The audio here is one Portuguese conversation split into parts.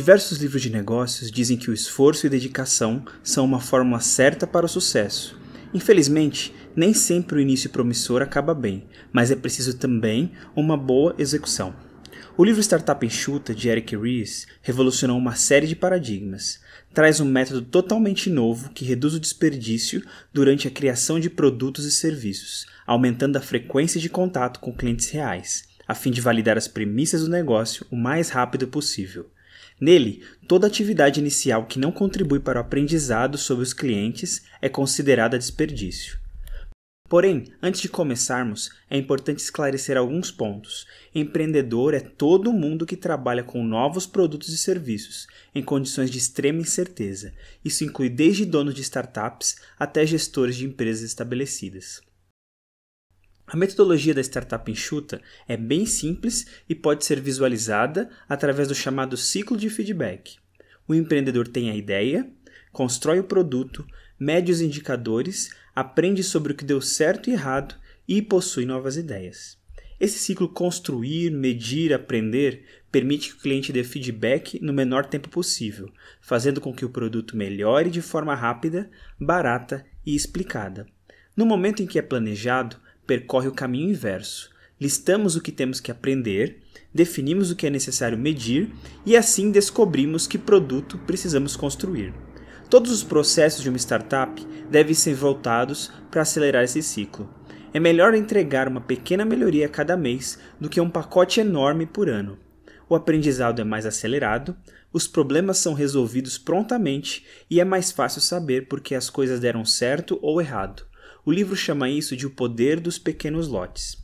Diversos livros de negócios dizem que o esforço e dedicação são uma fórmula certa para o sucesso. Infelizmente, nem sempre o início promissor acaba bem, mas é preciso também uma boa execução. O livro Startup Enxuta, de Eric Ries, revolucionou uma série de paradigmas. Traz um método totalmente novo que reduz o desperdício durante a criação de produtos e serviços, aumentando a frequência de contato com clientes reais, a fim de validar as premissas do negócio o mais rápido possível. Nele, toda atividade inicial que não contribui para o aprendizado sobre os clientes é considerada desperdício. Porém, antes de começarmos, é importante esclarecer alguns pontos. Empreendedor é todo mundo que trabalha com novos produtos e serviços, em condições de extrema incerteza. Isso inclui desde donos de startups até gestores de empresas estabelecidas. A metodologia da startup enxuta é bem simples e pode ser visualizada através do chamado ciclo de feedback. O empreendedor tem a ideia, constrói o produto, mede os indicadores, aprende sobre o que deu certo e errado e possui novas ideias. Esse ciclo construir, medir, aprender permite que o cliente dê feedback no menor tempo possível, fazendo com que o produto melhore de forma rápida, barata e explicada. No momento em que é planejado, percorre o caminho inverso. Listamos o que temos que aprender, definimos o que é necessário medir e assim descobrimos que produto precisamos construir. Todos os processos de uma startup devem ser voltados para acelerar esse ciclo. É melhor entregar uma pequena melhoria a cada mês do que um pacote enorme por ano. O aprendizado é mais acelerado, os problemas são resolvidos prontamente e é mais fácil saber porque as coisas deram certo ou errado. O livro chama isso de o poder dos pequenos lotes.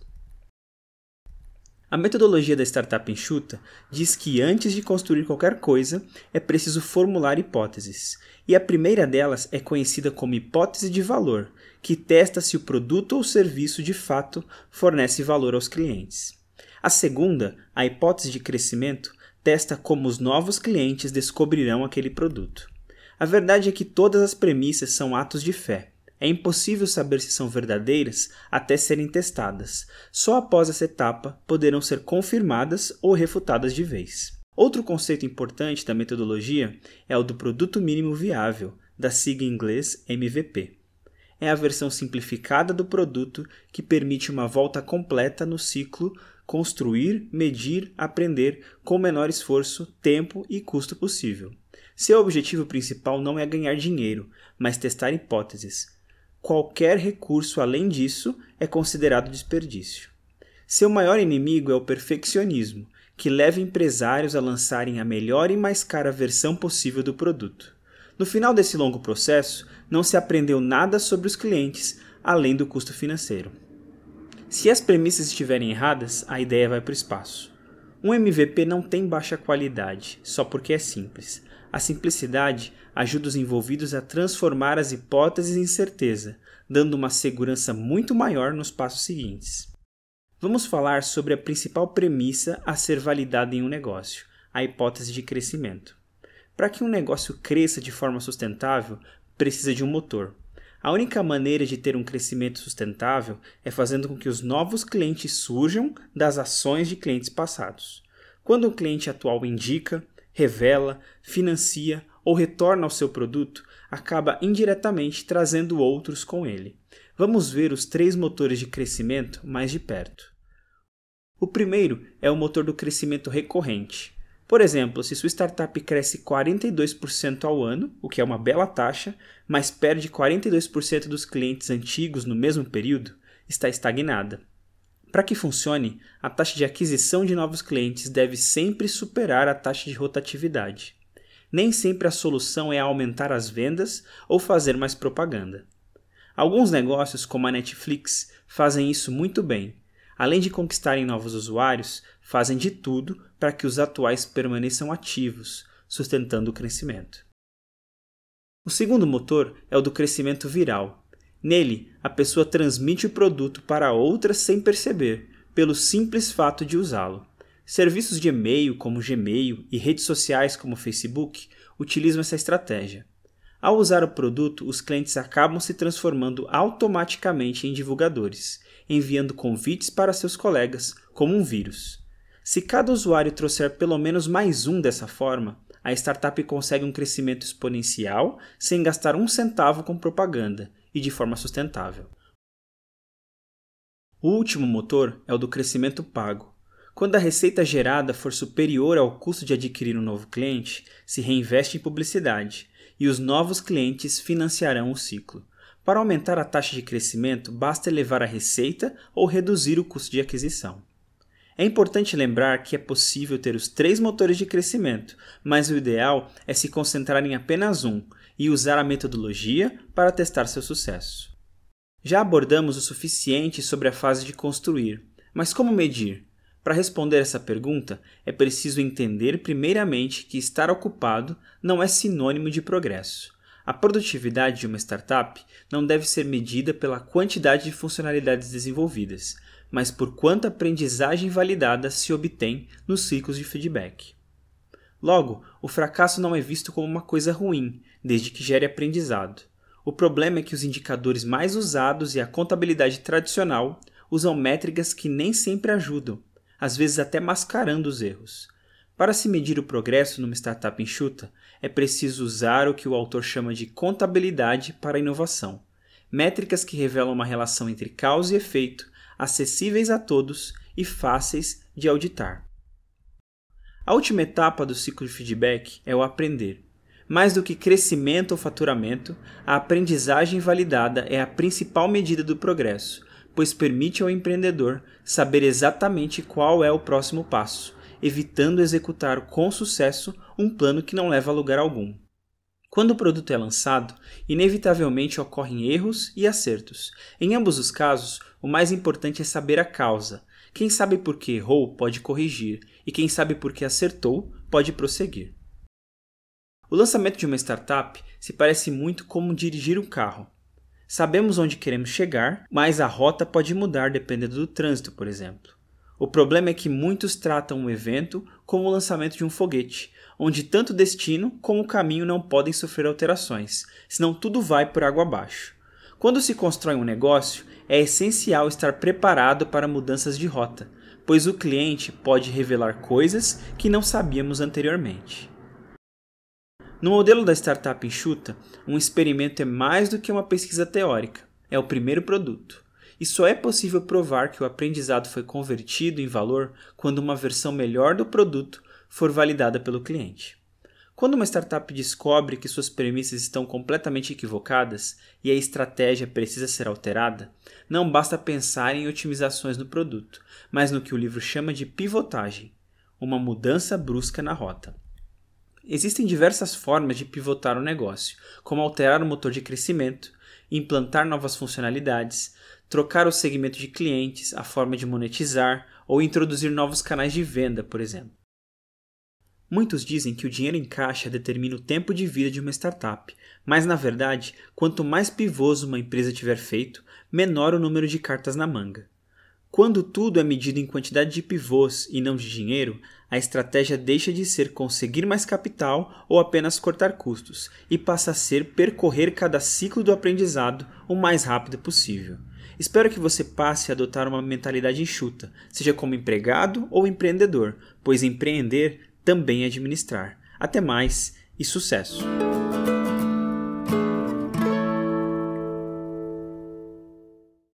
A metodologia da startup enxuta diz que antes de construir qualquer coisa, é preciso formular hipóteses. E a primeira delas é conhecida como hipótese de valor, que testa se o produto ou serviço de fato fornece valor aos clientes. A segunda, a hipótese de crescimento, testa como os novos clientes descobrirão aquele produto. A verdade é que todas as premissas são atos de fé é impossível saber se são verdadeiras até serem testadas. Só após essa etapa poderão ser confirmadas ou refutadas de vez. Outro conceito importante da metodologia é o do produto mínimo viável, da sigla em inglês MVP. É a versão simplificada do produto que permite uma volta completa no ciclo construir, medir, aprender com o menor esforço, tempo e custo possível. Seu objetivo principal não é ganhar dinheiro, mas testar hipóteses, qualquer recurso além disso é considerado desperdício. Seu maior inimigo é o perfeccionismo, que leva empresários a lançarem a melhor e mais cara versão possível do produto. No final desse longo processo, não se aprendeu nada sobre os clientes, além do custo financeiro. Se as premissas estiverem erradas, a ideia vai para o espaço. Um MVP não tem baixa qualidade, só porque é simples. A simplicidade ajuda os envolvidos a transformar as hipóteses em certeza, dando uma segurança muito maior nos passos seguintes. Vamos falar sobre a principal premissa a ser validada em um negócio, a hipótese de crescimento. Para que um negócio cresça de forma sustentável, precisa de um motor. A única maneira de ter um crescimento sustentável é fazendo com que os novos clientes surjam das ações de clientes passados. Quando um cliente atual indica, revela, financia ou retorna ao seu produto, acaba indiretamente trazendo outros com ele. Vamos ver os três motores de crescimento mais de perto. O primeiro é o motor do crescimento recorrente. Por exemplo, se sua startup cresce 42% ao ano, o que é uma bela taxa, mas perde 42% dos clientes antigos no mesmo período, está estagnada. Para que funcione, a taxa de aquisição de novos clientes deve sempre superar a taxa de rotatividade. Nem sempre a solução é aumentar as vendas ou fazer mais propaganda. Alguns negócios, como a Netflix, fazem isso muito bem. Além de conquistarem novos usuários, fazem de tudo para que os atuais permaneçam ativos, sustentando o crescimento. O segundo motor é o do crescimento viral, Nele, a pessoa transmite o produto para outra sem perceber, pelo simples fato de usá-lo. Serviços de e-mail como Gmail e redes sociais como Facebook utilizam essa estratégia. Ao usar o produto, os clientes acabam se transformando automaticamente em divulgadores, enviando convites para seus colegas, como um vírus. Se cada usuário trouxer pelo menos mais um dessa forma, a startup consegue um crescimento exponencial sem gastar um centavo com propaganda e de forma sustentável. O último motor é o do crescimento pago. Quando a receita gerada for superior ao custo de adquirir um novo cliente, se reinveste em publicidade e os novos clientes financiarão o ciclo. Para aumentar a taxa de crescimento, basta elevar a receita ou reduzir o custo de aquisição. É importante lembrar que é possível ter os três motores de crescimento, mas o ideal é se concentrar em apenas um e usar a metodologia para testar seu sucesso. Já abordamos o suficiente sobre a fase de construir, mas como medir? Para responder essa pergunta, é preciso entender primeiramente que estar ocupado não é sinônimo de progresso. A produtividade de uma startup não deve ser medida pela quantidade de funcionalidades desenvolvidas, mas por quanta aprendizagem validada se obtém nos ciclos de feedback. Logo, o fracasso não é visto como uma coisa ruim, desde que gere aprendizado. O problema é que os indicadores mais usados e a contabilidade tradicional usam métricas que nem sempre ajudam, às vezes até mascarando os erros. Para se medir o progresso numa startup enxuta, é preciso usar o que o autor chama de contabilidade para a inovação. Métricas que revelam uma relação entre causa e efeito, acessíveis a todos e fáceis de auditar. A última etapa do ciclo de feedback é o aprender. Mais do que crescimento ou faturamento, a aprendizagem validada é a principal medida do progresso, pois permite ao empreendedor saber exatamente qual é o próximo passo, evitando executar com sucesso um plano que não leva a lugar algum. Quando o produto é lançado, inevitavelmente ocorrem erros e acertos. Em ambos os casos, o mais importante é saber a causa. Quem sabe por que errou pode corrigir, e quem sabe por que acertou pode prosseguir. O lançamento de uma startup se parece muito como dirigir um carro. Sabemos onde queremos chegar, mas a rota pode mudar dependendo do trânsito, por exemplo. O problema é que muitos tratam o evento como o lançamento de um foguete, onde tanto o destino como o caminho não podem sofrer alterações, senão tudo vai por água abaixo. Quando se constrói um negócio, é essencial estar preparado para mudanças de rota, pois o cliente pode revelar coisas que não sabíamos anteriormente. No modelo da startup enxuta, um experimento é mais do que uma pesquisa teórica, é o primeiro produto. E só é possível provar que o aprendizado foi convertido em valor quando uma versão melhor do produto for validada pelo cliente. Quando uma startup descobre que suas premissas estão completamente equivocadas e a estratégia precisa ser alterada, não basta pensar em otimizações no produto, mas no que o livro chama de pivotagem uma mudança brusca na rota. Existem diversas formas de pivotar o negócio, como alterar o motor de crescimento, implantar novas funcionalidades, trocar o segmento de clientes, a forma de monetizar ou introduzir novos canais de venda, por exemplo. Muitos dizem que o dinheiro em caixa determina o tempo de vida de uma startup, mas na verdade, quanto mais pivôs uma empresa tiver feito, menor o número de cartas na manga. Quando tudo é medido em quantidade de pivôs e não de dinheiro, a estratégia deixa de ser conseguir mais capital ou apenas cortar custos e passa a ser percorrer cada ciclo do aprendizado o mais rápido possível. Espero que você passe a adotar uma mentalidade enxuta, seja como empregado ou empreendedor, pois empreender também é administrar. Até mais e sucesso!